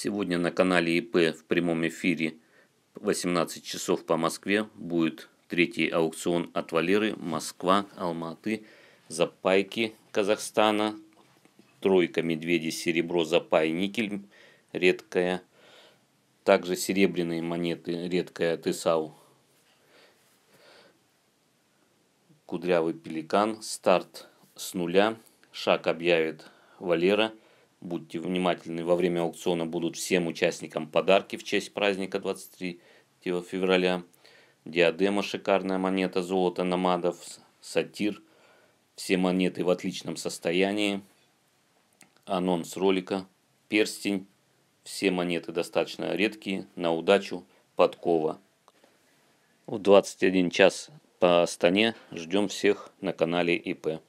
Сегодня на канале ИП в прямом эфире 18 часов по Москве будет третий аукцион от Валеры Москва, Алматы, Запайки Казахстана, тройка медведи, серебро, запай, никель, редкая. Также серебряные монеты, редкая Тесау. Кудрявый пеликан, старт с нуля, шаг объявит Валера – Будьте внимательны, во время аукциона будут всем участникам подарки в честь праздника 23 февраля. Диадема, шикарная монета, золото намадов, сатир. Все монеты в отличном состоянии. Анонс ролика, перстень. Все монеты достаточно редкие, на удачу, подкова. В 21 час по Астане ждем всех на канале ИП.